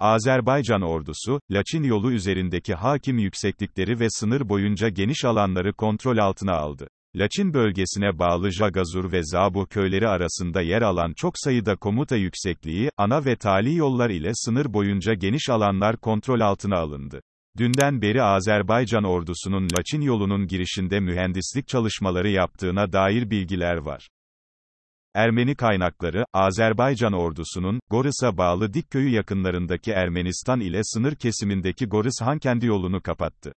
Azerbaycan ordusu, Laçin yolu üzerindeki hakim yükseklikleri ve sınır boyunca geniş alanları kontrol altına aldı. Laçin bölgesine bağlı Jagazur ve Zabu köyleri arasında yer alan çok sayıda komuta yüksekliği, ana ve tali yollar ile sınır boyunca geniş alanlar kontrol altına alındı. Dünden beri Azerbaycan ordusunun Laçin yolunun girişinde mühendislik çalışmaları yaptığına dair bilgiler var. Ermeni kaynakları, Azerbaycan ordusunun, Goris'a bağlı Dikköy'ü yakınlarındaki Ermenistan ile sınır kesimindeki goris Hankendi yolunu kapattı.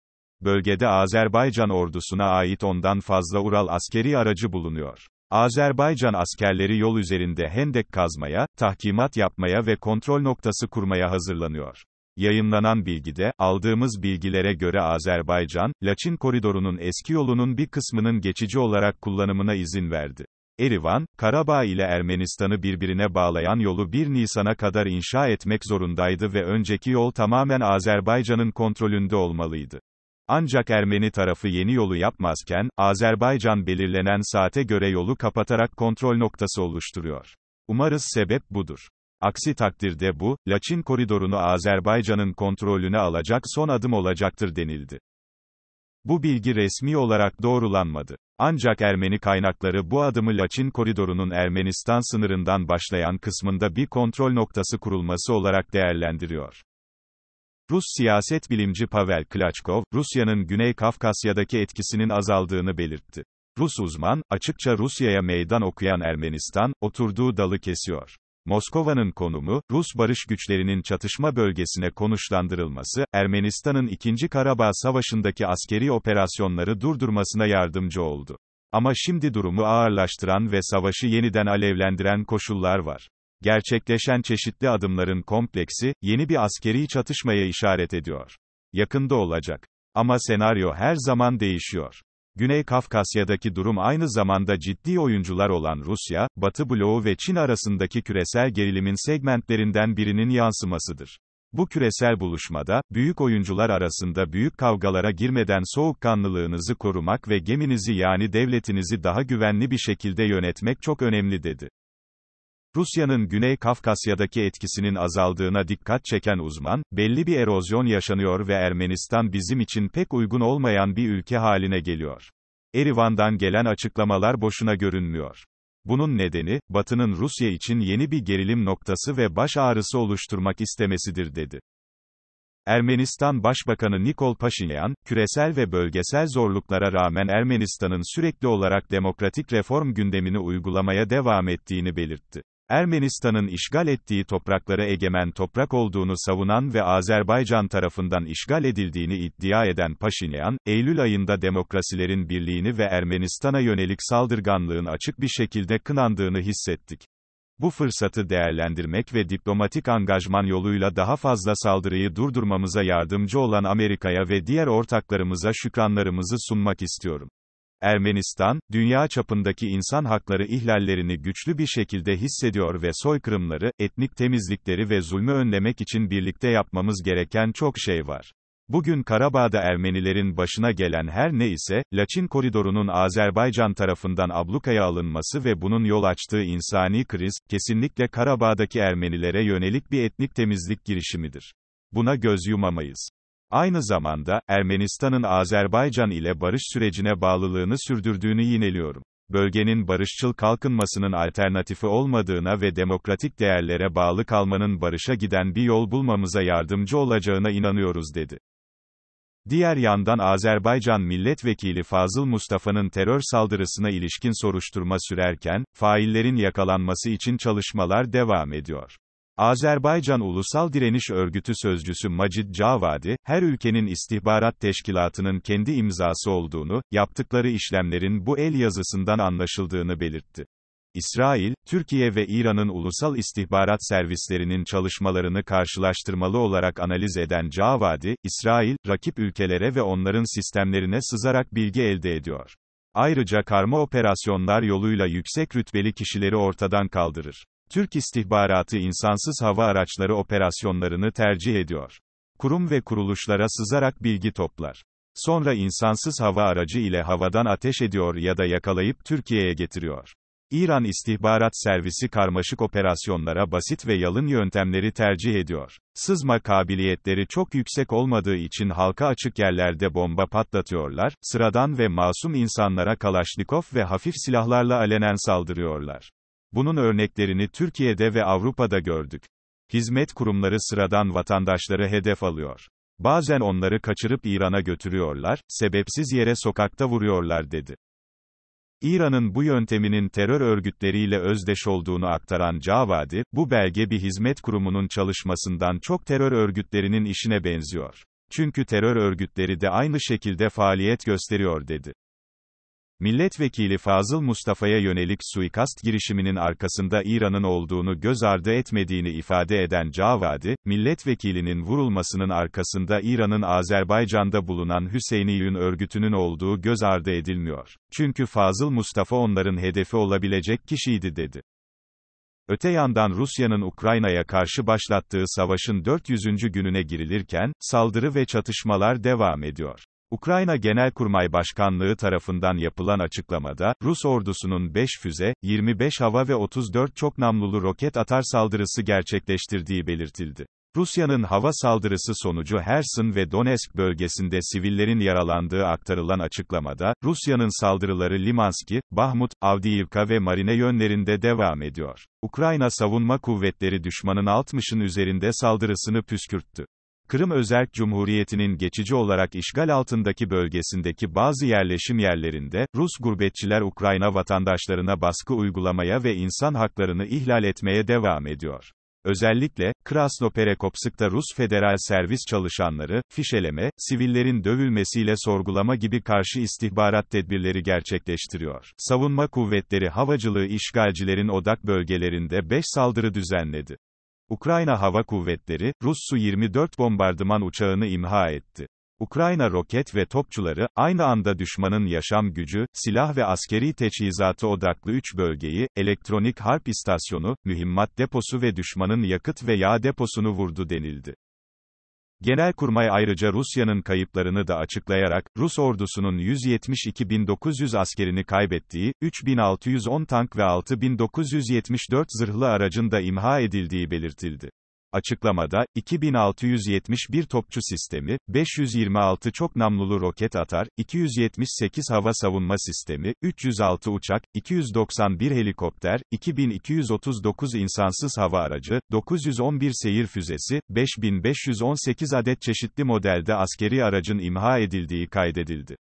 Bölgede Azerbaycan ordusuna ait ondan fazla Ural askeri aracı bulunuyor. Azerbaycan askerleri yol üzerinde hendek kazmaya, tahkimat yapmaya ve kontrol noktası kurmaya hazırlanıyor. Yayınlanan bilgide, aldığımız bilgilere göre Azerbaycan, Laçin koridorunun eski yolunun bir kısmının geçici olarak kullanımına izin verdi. Erivan, Karabağ ile Ermenistan'ı birbirine bağlayan yolu 1 Nisan'a kadar inşa etmek zorundaydı ve önceki yol tamamen Azerbaycan'ın kontrolünde olmalıydı. Ancak Ermeni tarafı yeni yolu yapmazken, Azerbaycan belirlenen saate göre yolu kapatarak kontrol noktası oluşturuyor. Umarız sebep budur. Aksi takdirde bu, Laçin koridorunu Azerbaycan'ın kontrolüne alacak son adım olacaktır denildi. Bu bilgi resmi olarak doğrulanmadı. Ancak Ermeni kaynakları bu adımı Laçin koridorunun Ermenistan sınırından başlayan kısmında bir kontrol noktası kurulması olarak değerlendiriyor. Rus siyaset bilimci Pavel Klaçkov, Rusya'nın Güney Kafkasya'daki etkisinin azaldığını belirtti. Rus uzman, açıkça Rusya'ya meydan okuyan Ermenistan, oturduğu dalı kesiyor. Moskova'nın konumu, Rus barış güçlerinin çatışma bölgesine konuşlandırılması, Ermenistan'ın 2. Karabağ Savaşı'ndaki askeri operasyonları durdurmasına yardımcı oldu. Ama şimdi durumu ağırlaştıran ve savaşı yeniden alevlendiren koşullar var. Gerçekleşen çeşitli adımların kompleksi, yeni bir askeri çatışmaya işaret ediyor. Yakında olacak. Ama senaryo her zaman değişiyor. Güney Kafkasya'daki durum aynı zamanda ciddi oyuncular olan Rusya, Batı bloğu ve Çin arasındaki küresel gerilimin segmentlerinden birinin yansımasıdır. Bu küresel buluşmada, büyük oyuncular arasında büyük kavgalara girmeden soğukkanlılığınızı korumak ve geminizi yani devletinizi daha güvenli bir şekilde yönetmek çok önemli dedi. Rusya'nın Güney Kafkasya'daki etkisinin azaldığına dikkat çeken uzman, belli bir erozyon yaşanıyor ve Ermenistan bizim için pek uygun olmayan bir ülke haline geliyor. Erivan'dan gelen açıklamalar boşuna görünmüyor. Bunun nedeni, Batı'nın Rusya için yeni bir gerilim noktası ve baş ağrısı oluşturmak istemesidir dedi. Ermenistan Başbakanı Nikol Paşinyan, küresel ve bölgesel zorluklara rağmen Ermenistan'ın sürekli olarak demokratik reform gündemini uygulamaya devam ettiğini belirtti. Ermenistan'ın işgal ettiği topraklara egemen toprak olduğunu savunan ve Azerbaycan tarafından işgal edildiğini iddia eden Paşinyan, Eylül ayında demokrasilerin birliğini ve Ermenistan'a yönelik saldırganlığın açık bir şekilde kınandığını hissettik. Bu fırsatı değerlendirmek ve diplomatik angajman yoluyla daha fazla saldırıyı durdurmamıza yardımcı olan Amerika'ya ve diğer ortaklarımıza şükranlarımızı sunmak istiyorum. Ermenistan, dünya çapındaki insan hakları ihlallerini güçlü bir şekilde hissediyor ve soykırımları, etnik temizlikleri ve zulmü önlemek için birlikte yapmamız gereken çok şey var. Bugün Karabağ'da Ermenilerin başına gelen her ne ise, Laçin koridorunun Azerbaycan tarafından ablukaya alınması ve bunun yol açtığı insani kriz, kesinlikle Karabağ'daki Ermenilere yönelik bir etnik temizlik girişimidir. Buna göz yumamayız. Aynı zamanda, Ermenistan'ın Azerbaycan ile barış sürecine bağlılığını sürdürdüğünü yineliyorum. Bölgenin barışçıl kalkınmasının alternatifi olmadığına ve demokratik değerlere bağlı kalmanın barışa giden bir yol bulmamıza yardımcı olacağına inanıyoruz dedi. Diğer yandan Azerbaycan Milletvekili Fazıl Mustafa'nın terör saldırısına ilişkin soruşturma sürerken, faillerin yakalanması için çalışmalar devam ediyor. Azerbaycan Ulusal Direniş Örgütü Sözcüsü Macid Cavadi, her ülkenin istihbarat teşkilatının kendi imzası olduğunu, yaptıkları işlemlerin bu el yazısından anlaşıldığını belirtti. İsrail, Türkiye ve İran'ın ulusal istihbarat servislerinin çalışmalarını karşılaştırmalı olarak analiz eden Cavadi, İsrail, rakip ülkelere ve onların sistemlerine sızarak bilgi elde ediyor. Ayrıca karma operasyonlar yoluyla yüksek rütbeli kişileri ortadan kaldırır. Türk istihbaratı insansız hava araçları operasyonlarını tercih ediyor. Kurum ve kuruluşlara sızarak bilgi toplar. Sonra insansız hava aracı ile havadan ateş ediyor ya da yakalayıp Türkiye'ye getiriyor. İran istihbarat servisi karmaşık operasyonlara basit ve yalın yöntemleri tercih ediyor. Sızma kabiliyetleri çok yüksek olmadığı için halka açık yerlerde bomba patlatıyorlar, sıradan ve masum insanlara kalaşnikov ve hafif silahlarla alenen saldırıyorlar. Bunun örneklerini Türkiye'de ve Avrupa'da gördük. Hizmet kurumları sıradan vatandaşları hedef alıyor. Bazen onları kaçırıp İran'a götürüyorlar, sebepsiz yere sokakta vuruyorlar dedi. İran'ın bu yönteminin terör örgütleriyle özdeş olduğunu aktaran Cavadi, bu belge bir hizmet kurumunun çalışmasından çok terör örgütlerinin işine benziyor. Çünkü terör örgütleri de aynı şekilde faaliyet gösteriyor dedi. Milletvekili Fazıl Mustafa'ya yönelik suikast girişiminin arkasında İran'ın olduğunu göz ardı etmediğini ifade eden Cavadi, milletvekilinin vurulmasının arkasında İran'ın Azerbaycan'da bulunan Hüseyiniyün örgütünün olduğu göz ardı edilmiyor. Çünkü Fazıl Mustafa onların hedefi olabilecek kişiydi dedi. Öte yandan Rusya'nın Ukrayna'ya karşı başlattığı savaşın 400. gününe girilirken, saldırı ve çatışmalar devam ediyor. Ukrayna Genelkurmay Başkanlığı tarafından yapılan açıklamada, Rus ordusunun 5 füze, 25 hava ve 34 çok namlulu roket atar saldırısı gerçekleştirdiği belirtildi. Rusya'nın hava saldırısı sonucu Hersin ve Donetsk bölgesinde sivillerin yaralandığı aktarılan açıklamada, Rusya'nın saldırıları Limanski, Bahmut, Avdiivka ve Marine yönlerinde devam ediyor. Ukrayna Savunma Kuvvetleri düşmanın 60'ın üzerinde saldırısını püskürttü. Kırım Özerk Cumhuriyeti'nin geçici olarak işgal altındaki bölgesindeki bazı yerleşim yerlerinde, Rus gurbetçiler Ukrayna vatandaşlarına baskı uygulamaya ve insan haklarını ihlal etmeye devam ediyor. Özellikle, Krasnoperekopsk'ta Rus federal servis çalışanları, fişeleme, sivillerin dövülmesiyle sorgulama gibi karşı istihbarat tedbirleri gerçekleştiriyor. Savunma kuvvetleri havacılığı işgalcilerin odak bölgelerinde 5 saldırı düzenledi. Ukrayna Hava Kuvvetleri, Rus Su-24 bombardıman uçağını imha etti. Ukrayna roket ve topçuları, aynı anda düşmanın yaşam gücü, silah ve askeri teçhizatı odaklı 3 bölgeyi, elektronik harp istasyonu, mühimmat deposu ve düşmanın yakıt ve yağ deposunu vurdu denildi. Genelkurmay ayrıca Rusya'nın kayıplarını da açıklayarak, Rus ordusunun 172.900 askerini kaybettiği, 3.610 tank ve 6.974 zırhlı aracın da imha edildiği belirtildi. Açıklamada, 2671 topçu sistemi, 526 çok namlulu roket atar, 278 hava savunma sistemi, 306 uçak, 291 helikopter, 2239 insansız hava aracı, 911 seyir füzesi, 5518 adet çeşitli modelde askeri aracın imha edildiği kaydedildi.